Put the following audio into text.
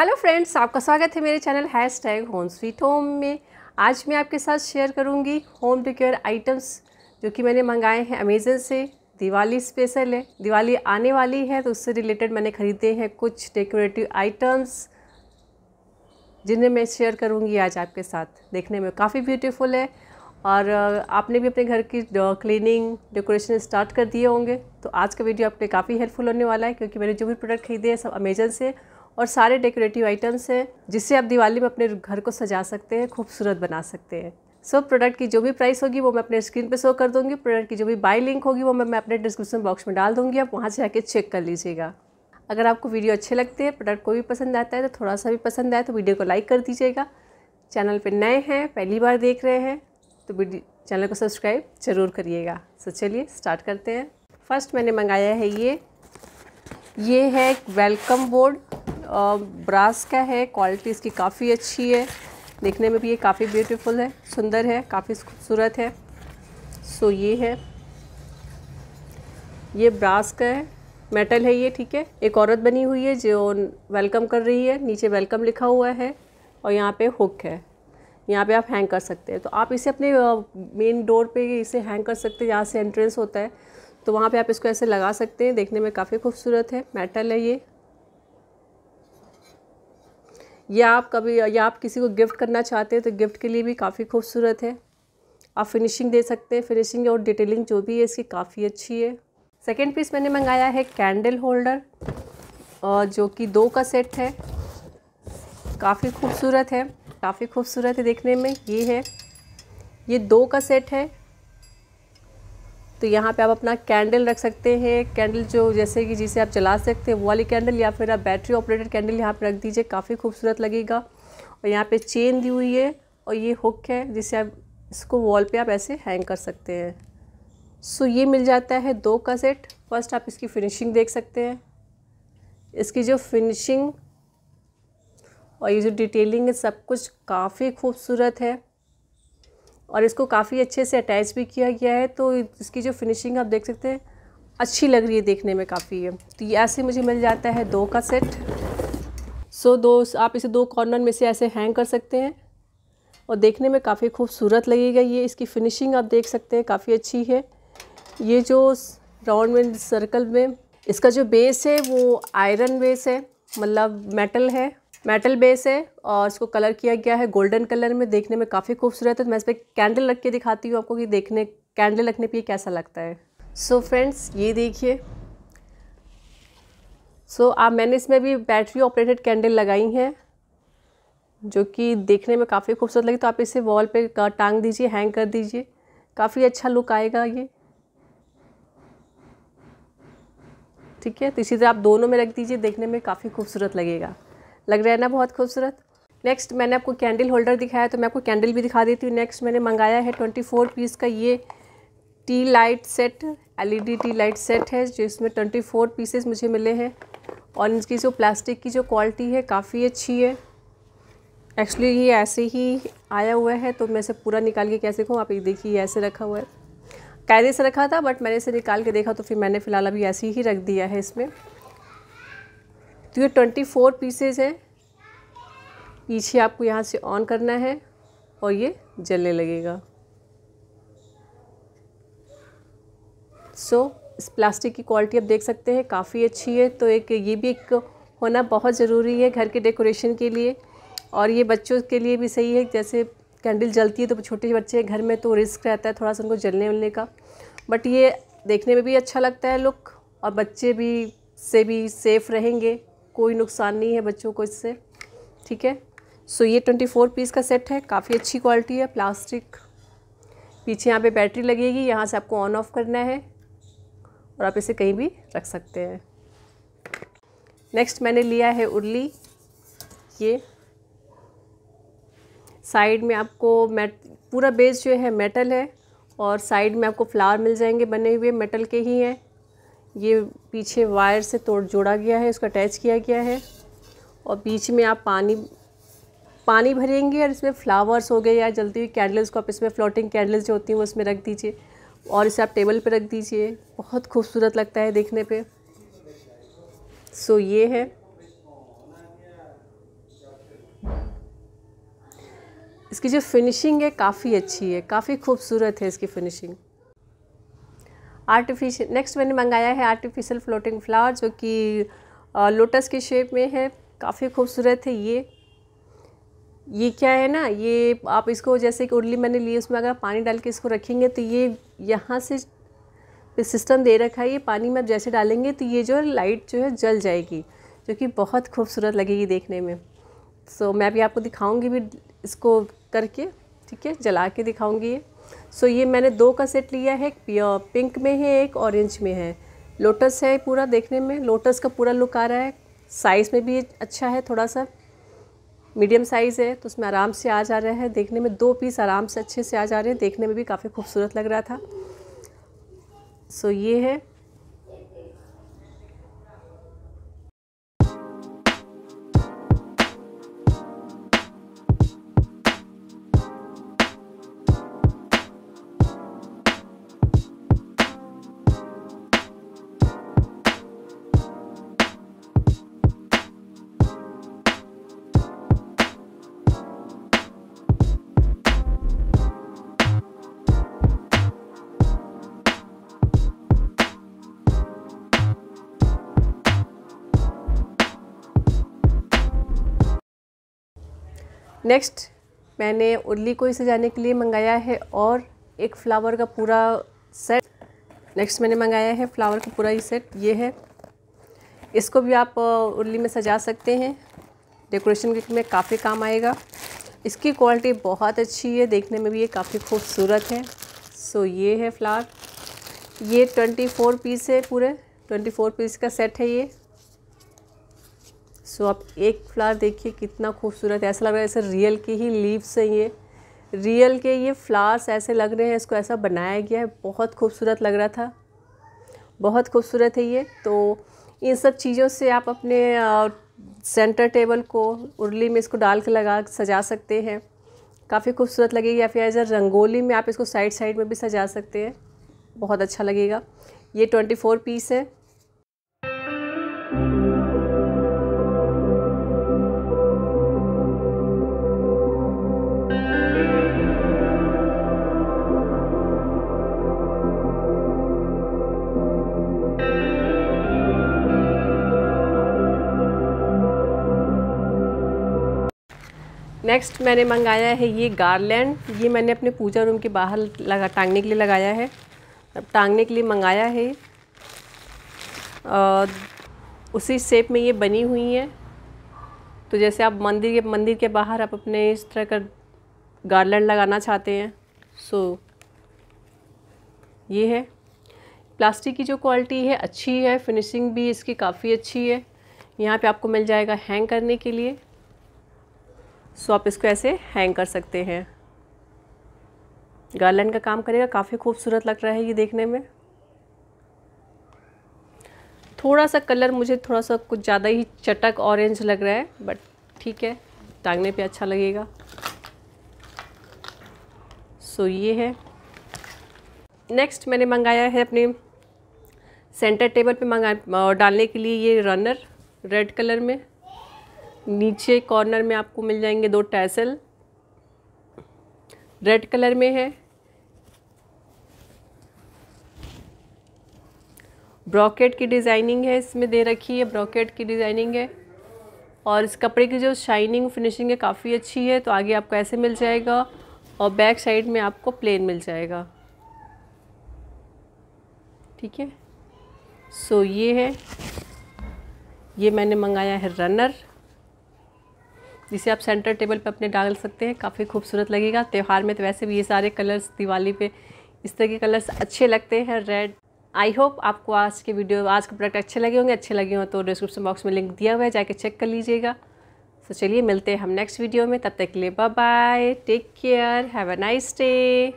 hello friends आपका स्वागत है मेरे channel hash tag home sweet home में आज मैं आपके साथ शेयर करूँगी होम डिक्योर आइटम्स जो कि मैंने मंगाए हैं अमेज़न से दिवाली स्पेशल है दिवाली आने वाली है तो उससे रिलेटेड मैंने ख़रीदे हैं कुछ डेकोरेटिव आइटम्स जिन्हें मैं शेयर करूँगी आज आपके साथ देखने में काफ़ी ब्यूटीफुल है और आपने भी अपने घर की क्लीनिंग डेकोरेशन स्टार्ट कर दिए होंगे तो आज का वीडियो आपके काफ़ी हेल्पफुल होने वाला है क्योंकि मैंने जो भी प्रोडक्ट खरीदे हैं सब अमेजन से और सारे डेकोरेटिव आइटम्स हैं जिससे आप दिवाली में अपने घर को सजा सकते हैं खूबसूरत बना सकते हैं सो so, प्रोडक्ट की जो भी प्राइस होगी वो मैं अपने स्क्रीन पे शो कर दूंगी प्रोडक्ट की जो भी बाई लिंक होगी वो मैं अपने डिस्क्रिप्शन बॉक्स में डाल दूंगी आप वहाँ से आके चेक कर लीजिएगा अगर आपको वीडियो अच्छे लगते हैं प्रोडक्ट को भी पसंद आता है तो थोड़ा सा भी पसंद आए तो वीडियो को लाइक कर दीजिएगा चैनल पर नए हैं पहली बार देख रहे हैं तो चैनल को सब्सक्राइब ज़रूर करिएगा सो so, चलिए स्टार्ट करते हैं फर्स्ट मैंने मंगाया है ये ये है वेलकम बोर्ड ब्रास का है क्वालिटी इसकी काफ़ी अच्छी है देखने में भी ये काफ़ी ब्यूटीफुल है सुंदर है काफ़ी खूबसूरत है सो ये है ये ब्रास का है मेटल है ये ठीक है एक औरत बनी हुई है जो वेलकम कर रही है नीचे वेलकम लिखा हुआ है और यहाँ पे हुक है यहाँ पे आप हैंग कर सकते हैं तो आप इसे अपने मेन डोर पे इसे हैंग कर सकते हैं जहाँ से एंट्रेंस होता है तो वहाँ पे आप इसको ऐसे लगा सकते हैं देखने में काफ़ी खूबसूरत है मेटल है ये या आप कभी या आप किसी को गिफ्ट करना चाहते हैं तो गिफ्ट के लिए भी काफ़ी खूबसूरत है आप फिनिशिंग दे सकते हैं फिनिशिंग और डिटेलिंग जो भी है इसकी काफ़ी अच्छी है सेकेंड पीस मैंने मंगाया है कैंडल होल्डर और जो कि दो का सेट है काफ़ी खूबसूरत है काफ़ी खूबसूरत है देखने में ये है ये दो का सेट है तो यहाँ पे आप अपना कैंडल रख सकते हैं कैंडल जो जैसे कि जिसे आप चला सकते हैं वो वाली कैंडल या फिर आप बैटरी ऑपरेटेड कैंडल यहाँ पर रख दीजिए काफ़ी खूबसूरत लगेगा और यहाँ पे चेन दी हुई है और ये हुक है जिसे आप इसको वॉल पे आप ऐसे हैंग कर सकते हैं सो ये मिल जाता है दो का सेट फर्स्ट आप इसकी फिनिशिंग देख सकते हैं इसकी जो फिनिशिंग और ये जो डिटेलिंग है सब कुछ काफ़ी खूबसूरत है और इसको काफ़ी अच्छे से अटैच भी किया गया है तो इसकी जो फिनिशिंग आप देख सकते हैं अच्छी लग रही है देखने में काफ़ी है तो ये ऐसे मुझे मिल जाता है दो का सेट सो दो आप इसे दो कॉर्नर में से ऐसे हैंग कर सकते हैं और देखने में काफ़ी खूबसूरत लगेगा ये इसकी फिनिशिंग आप देख सकते हैं काफ़ी अच्छी है ये जो राउंड में सर्कल में इसका जो बेस है वो आयरन बेस है मतलब मेटल है मेटल बेस है और इसको कलर किया गया है गोल्डन कलर में देखने में काफ़ी खूबसूरत है तो मैं इस पर कैंडल रख के दिखाती हूँ आपको कि देखने कैंडल रखने पर कैसा लगता है सो so फ्रेंड्स ये देखिए सो so, आप मैंने इसमें भी बैटरी ऑपरेटेड कैंडल लगाई हैं जो कि देखने में काफ़ी खूबसूरत लगी तो आप इसे वॉल पे टांग दीजिए हैंग कर दीजिए काफ़ी अच्छा लुक आएगा ये ठीक है तो इसी तरह आप दोनों में रख दीजिए देखने में काफ़ी खूबसूरत लगेगा लग रहा है ना बहुत खूबसूरत नेक्स्ट मैंने आपको कैंडल होल्डर दिखाया तो मैं आपको कैंडल भी दिखा देती हूँ नेक्स्ट मैंने मंगाया है ट्वेंटी फोर पीस का ये tea light set LED tea light set है जो इसमें ट्वेंटी फोर पीसेस मुझे मिले हैं और इनकी जो प्लास्टिक की जो क्वालिटी है काफ़ी अच्छी है एक्चुअली ये ऐसे ही आया हुआ है तो मैं इसे पूरा निकाल के कैसे कहूँ आप ये देखिए ऐसे रखा हुआ है कायदे से रखा था बट मैंने इसे निकाल के देखा तो फिर मैंने फ़िलहाल अभी ऐसे ही रख दिया है इसमें तो ये ट्वेंटी फोर पीसेज हैं पीछे आपको यहाँ से ऑन करना है और ये जलने लगेगा सो so, इस प्लास्टिक की क्वालिटी आप देख सकते हैं काफ़ी अच्छी है तो एक ये भी एक होना बहुत ज़रूरी है घर के डेकोरेशन के लिए और ये बच्चों के लिए भी सही है जैसे कैंडल जलती है तो छोटे बच्चे हैं घर में तो रिस्क रहता है थोड़ा सा उनको जलने उलने का बट ये देखने में भी अच्छा लगता है लुक और बच्चे भी से भी सेफ़ रहेंगे कोई नुकसान नहीं है बच्चों को इससे ठीक है सो ये ट्वेंटी फोर पीस का सेट है काफ़ी अच्छी क्वालिटी है प्लास्टिक पीछे यहाँ पे बैटरी लगेगी यहाँ से आपको ऑन ऑफ करना है और आप इसे कहीं भी रख सकते हैं नेक्स्ट मैंने लिया है उर्ली ये साइड में आपको मेट पूरा बेस जो है मेटल है और साइड में आपको फ्लावर मिल जाएंगे बने हुए मेटल के ही हैं ये पीछे वायर से तोड़ जोड़ा गया है इसको अटैच किया गया है और बीच में आप पानी पानी भरेंगे और इसमें फ्लावर्स हो गए या जलती हुई कैंडल्स को आप इसमें फ्लोटिंग कैंडल्स जो होती हैं वो इसमें रख दीजिए और इसे आप टेबल पर रख दीजिए बहुत खूबसूरत लगता है देखने पर सो ये है इसकी जो फिनिशिंग है काफ़ी अच्छी है काफ़ी खूबसूरत है इसकी फिनिशिंग आर्टिफिशियल नेक्स्ट मैंने मंगाया है आर्टिफिशियल फ्लोटिंग फ्लावर जो कि लोटस के शेप में है काफ़ी खूबसूरत है ये ये क्या है ना ये आप इसको जैसे कि उर्ली मैंने ली उसमें अगर पानी डाल के इसको रखेंगे तो ये यहाँ से सिस्टम दे रखा है ये पानी में आप जैसे डालेंगे तो ये जो लाइट जो है जल जाएगी जो कि बहुत खूबसूरत लगेगी देखने में सो so, मैं भी आपको दिखाऊंगी भी इसको करके ठीक है जला के दिखाऊंगी ये सो ये मैंने दो का सेट लिया है पिंक में है एक ऑरेंज में है लोटस है पूरा देखने में लोटस का पूरा लुक आ रहा है साइज़ में भी अच्छा है थोड़ा सा मीडियम साइज़ है तो उसमें आराम से आ जा रहा है देखने में दो पीस आराम से अच्छे से आ जा रहे हैं देखने में भी काफ़ी खूबसूरत लग रहा था सो ये है नेक्स्ट मैंने उर्ली को ही सजाने के लिए मंगाया है और एक फ्लावर का पूरा सेट नेक्स्ट मैंने मंगाया है फ्लावर का पूरा ही सेट ये है इसको भी आप उर्ली में सजा सकते हैं डेकोरेशन में काफ़ी काम आएगा इसकी क्वालिटी बहुत अच्छी है देखने में भी ये काफ़ी खूबसूरत है सो ये है फ्लावर ये ट्वेंटी फोर पीस है पूरे ट्वेंटी फोर पीस का सेट है ये सो आप एक फ्लावर देखिए कितना खूबसूरत ऐसा लग रहा है ऐसे रियल के ही लीव्स हैं ये रियल के ये फ्लावर्स ऐसे लग रहे हैं इसको ऐसा बनाया गया है बहुत खूबसूरत लग रहा था बहुत खूबसूरत है ये तो इन सब चीज़ों से आप अपने सेंटर टेबल को उर्ली में इसको डाल के लगा सजा सकते हैं काफ़ी खूबसूरत लगेगी या फिर एज रंगोली में आप इसको साइड साइड में भी सजा सकते हैं बहुत अच्छा लगेगा ये ट्वेंटी फोर पीस है नेक्स्ट मैंने मंगाया है ये गार्लैंड ये मैंने अपने पूजा रूम के बाहर लगा टांगने के लिए लगाया है अब टांगने के लिए मंगाया है और उसी शेप में ये बनी हुई है तो जैसे आप मंदिर के मंदिर के बाहर आप अपने इस तरह का गार्लैंड लगाना चाहते हैं सो ये है प्लास्टिक की जो क्वालिटी है अच्छी है फिनिशिंग भी इसकी काफ़ी अच्छी है यहाँ पे आपको मिल जाएगा हैंग करने के लिए सो आप इसको ऐसे हैंग कर सकते हैं गार्लैंड का काम करेगा काफ़ी खूबसूरत लग रहा है ये देखने में थोड़ा सा कलर मुझे थोड़ा सा कुछ ज़्यादा ही चटक ऑरेंज लग रहा है बट ठीक है टांगने पे अच्छा लगेगा सो so, ये है नेक्स्ट मैंने मंगाया है अपने सेंटर टेबल पे मंगा डालने के लिए ये रनर रेड कलर में नीचे कॉर्नर में आपको मिल जाएंगे दो टैसल रेड कलर में है ब्रॉकेट की डिज़ाइनिंग है इसमें दे रखी है ब्रॉकेट की डिज़ाइनिंग है और इस कपड़े की जो शाइनिंग फिनिशिंग है काफ़ी अच्छी है तो आगे आपको ऐसे मिल जाएगा और बैक साइड में आपको प्लेन मिल जाएगा ठीक है सो ये है ये मैंने मंगाया है रनर जिसे आप सेंटर टेबल पे अपने डाल सकते हैं काफ़ी खूबसूरत लगेगा त्यौहार में तो वैसे भी ये सारे कलर्स दिवाली पे इस तरह के कलर्स अच्छे लगते हैं रेड आई होप आपको आज के वीडियो आज के प्रोडक्ट अच्छे लगे होंगे अच्छे लगे हों तो डिस्क्रिप्शन बॉक्स में लिंक दिया हुआ है जाके चेक कर लीजिएगा तो चलिए मिलते हैं हम नेक्स्ट वीडियो में तब तक के लिए bye bye take care have a nice day